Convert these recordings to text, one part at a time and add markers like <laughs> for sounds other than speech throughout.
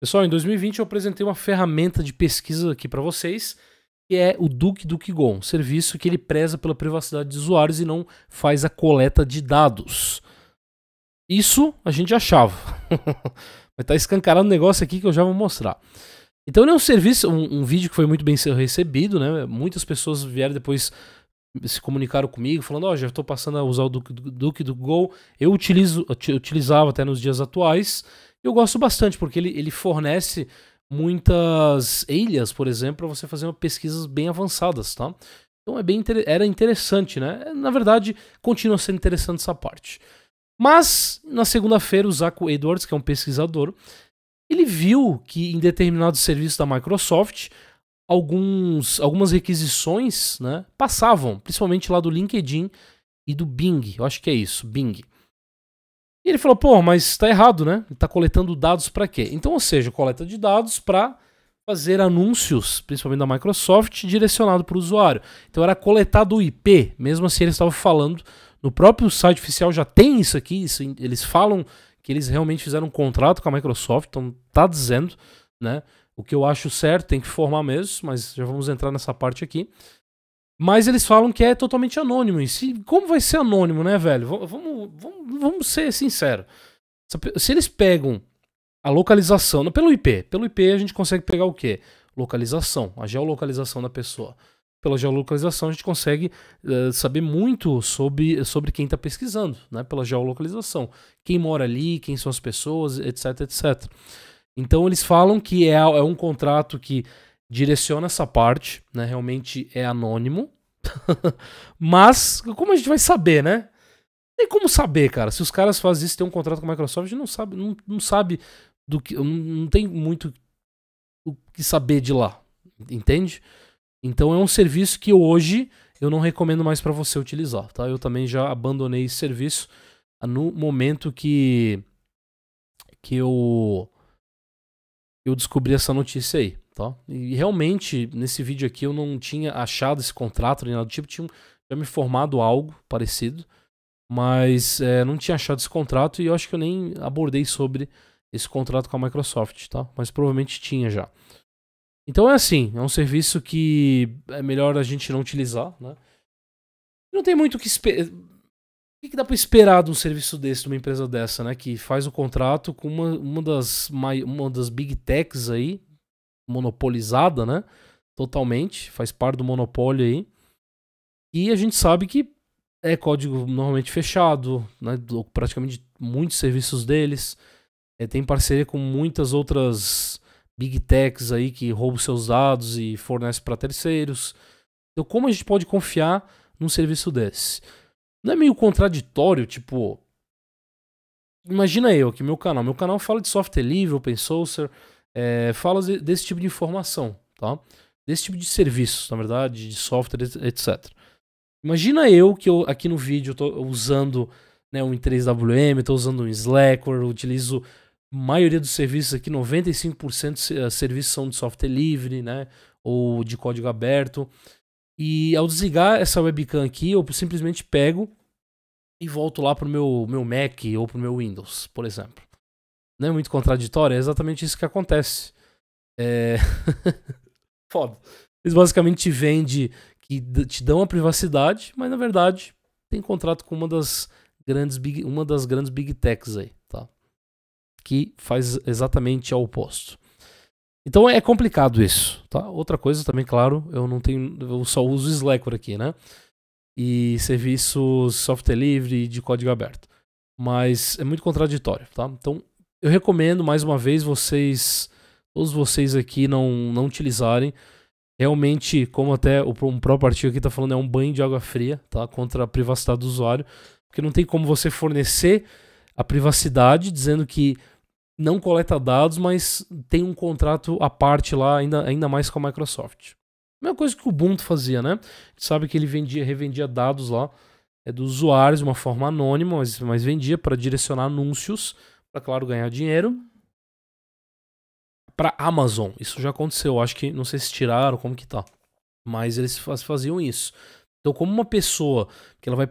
Pessoal, em 2020 eu apresentei uma ferramenta de pesquisa aqui para vocês, que é o Duke DuckDuckGo, um serviço que ele preza pela privacidade de usuários e não faz a coleta de dados. Isso a gente achava. <laughs> Mas tá escancarando um negócio aqui que eu já vou mostrar. Então ele é um serviço, um, um, vídeo que foi muito bem recebido, né? Muitas pessoas vieram depois se comunicaram comigo, falando, ó, oh, já estou passando a usar o Duke, Duke do Go. Eu utilizo, eu utilizava até nos dias atuais, eu gosto bastante, porque ele, ele fornece muitas ilhas, por exemplo, para você fazer pesquisas bem avançadas, tá? Então é bem inter... era interessante, né? É, na verdade, continua sendo interessante essa parte. Mas, na segunda-feira, o Zaco Edwards, que é um pesquisador, ele viu que em determinados serviços da Microsoft, alguns, algumas requisições né, passavam, principalmente lá do LinkedIn e do Bing. Eu acho que é isso, Bing. E ele falou, pô, mas está errado, né? Ele tá coletando dados para quê? Então, ou seja, coleta de dados para fazer anúncios, principalmente da Microsoft, direcionado para o usuário. Então era coletado o IP, mesmo assim eles estavam falando, no próprio site oficial já tem isso aqui, isso, eles falam que eles realmente fizeram um contrato com a Microsoft, então tá dizendo, né? O que eu acho certo, tem que formar mesmo, mas já vamos entrar nessa parte aqui. Mas eles falam que é totalmente anônimo. E se, como vai ser anônimo, né, velho? vamos, vamos, vamos ser sinceros. Se eles pegam a localização, pelo IP, pelo IP a gente consegue pegar o quê? Localização, a geolocalização da pessoa. Pela geolocalização a gente consegue uh, saber muito sobre, sobre quem está pesquisando, né? Pela geolocalização. Quem mora ali, quem são as pessoas, etc, etc. Então eles falam que é, é um contrato que direciona essa parte, né? Realmente é anônimo. <laughs> Mas, como a gente vai saber, né? Tem como saber, cara. Se os caras fazem isso, tem um contrato com a Microsoft, não sabe, não, não sabe do que. Não, não tem muito o que saber de lá. Entende? Então é um serviço que hoje eu não recomendo mais para você utilizar, tá? Eu também já abandonei esse serviço no momento que que eu eu descobri essa notícia aí. Tá? E realmente, nesse vídeo aqui, eu não tinha achado esse contrato nem nada do tipo, tinha já me formado algo parecido, mas é, não tinha achado esse contrato e eu acho que eu nem abordei sobre esse contrato com a Microsoft, tá? Mas provavelmente tinha já. Então é assim, é um serviço que é melhor a gente não utilizar, né? Não tem muito o que esperar. O que dá para esperar de um serviço desse, de uma empresa dessa, né? Que faz o contrato com uma, uma, das, uma das big techs aí, monopolizada, né? Totalmente, faz parte do monopólio aí. E a gente sabe que é código normalmente fechado, né? praticamente muitos serviços deles. É, tem parceria com muitas outras big techs aí que roubam seus dados e fornecem para terceiros. Então, como a gente pode confiar num serviço desse? Não é meio contraditório, tipo. Imagina eu aqui, meu canal. Meu canal fala de software livre, open source é, fala desse tipo de informação, tá? Desse tipo de serviços, na verdade, de software, etc. Imagina eu que eu, aqui no vídeo estou usando né, um 3WM, estou usando um Slackware, utilizo a maioria dos serviços aqui, 95% eh, serviços são de software livre, né? Ou de código aberto. E ao desligar essa webcam aqui, eu simplesmente pego e volto lá pro meu, meu Mac ou pro meu Windows, por exemplo. É muito contraditória, é exatamente isso que acontece. É... <laughs> Foda. Eles basicamente te vendem que te dão a privacidade, mas na verdade tem contrato com uma das grandes big, uma das grandes big techs aí, tá? Que faz exatamente ao oposto. Então é complicado isso, tá? Outra coisa também, claro, eu não tenho, eu só uso Slack por aqui, né? E serviços software livre de código aberto. Mas é muito contraditório, tá? Então eu recomendo mais uma vez vocês, todos vocês aqui não, não utilizarem. Realmente, como até o um próprio artigo aqui está falando, é um banho de água fria, tá? Contra a privacidade do usuário. Porque não tem como você fornecer a privacidade dizendo que não coleta dados, mas tem um contrato à parte lá, ainda, ainda mais com a Microsoft. Mesma coisa que o Ubuntu fazia, né? A gente sabe que ele vendia, revendia dados lá é, dos usuários de uma forma anônima, mas, mas vendia para direcionar anúncios para claro ganhar dinheiro para Amazon. Isso já aconteceu, acho que não sei se tiraram, como que tá. Mas eles faziam isso. Então, como uma pessoa que ela vai,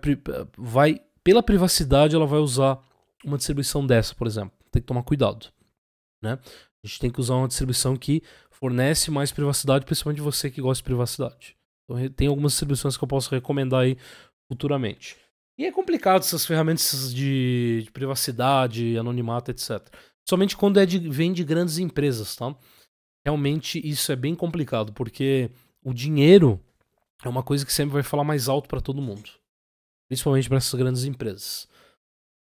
vai pela privacidade, ela vai usar uma distribuição dessa, por exemplo. Tem que tomar cuidado, né? A gente tem que usar uma distribuição que fornece mais privacidade, principalmente você que gosta de privacidade. Então, tem algumas distribuições que eu posso recomendar aí futuramente. E é complicado essas ferramentas de, de privacidade, anonimato, etc. Somente quando é de, vem de grandes empresas, tá? Realmente isso é bem complicado, porque o dinheiro é uma coisa que sempre vai falar mais alto para todo mundo, principalmente para essas grandes empresas.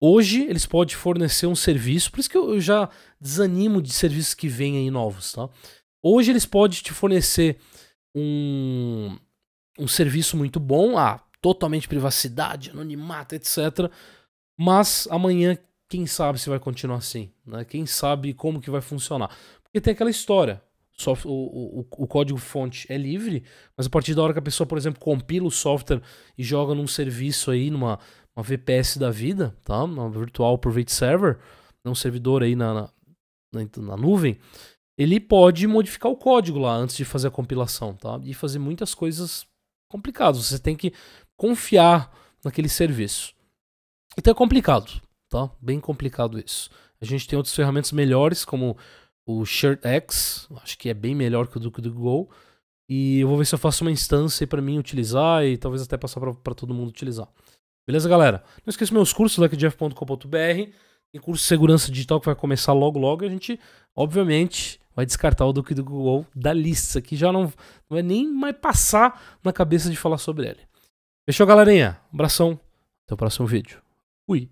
Hoje eles podem fornecer um serviço, por isso que eu já desanimo de serviços que vêm aí novos, tá? Hoje eles podem te fornecer um, um serviço muito bom, ah, totalmente privacidade, anonimato, etc. Mas amanhã, quem sabe se vai continuar assim, né? Quem sabe como que vai funcionar. Porque tem aquela história, o, o, o código-fonte é livre, mas a partir da hora que a pessoa, por exemplo, compila o software e joga num serviço aí, numa uma VPS da vida, tá? Uma Virtual Private Server, né? um servidor aí na, na, na, na nuvem, ele pode modificar o código lá antes de fazer a compilação, tá? E fazer muitas coisas complicado Você tem que confiar naquele serviço. Então é complicado, tá? Bem complicado isso. A gente tem outras ferramentas melhores, como o ShirtX, acho que é bem melhor que o do do Google. E eu vou ver se eu faço uma instância para mim utilizar e talvez até passar para todo mundo utilizar. Beleza, galera? Não esqueça meus cursos, leckjeff.com.br. Tem curso de segurança digital que vai começar logo, logo. A gente, obviamente, vai descartar o Duke do Google da lista, que já não, vai nem mais passar na cabeça de falar sobre ele. Fechou, galerinha? Um abração. Até o próximo vídeo. Fui.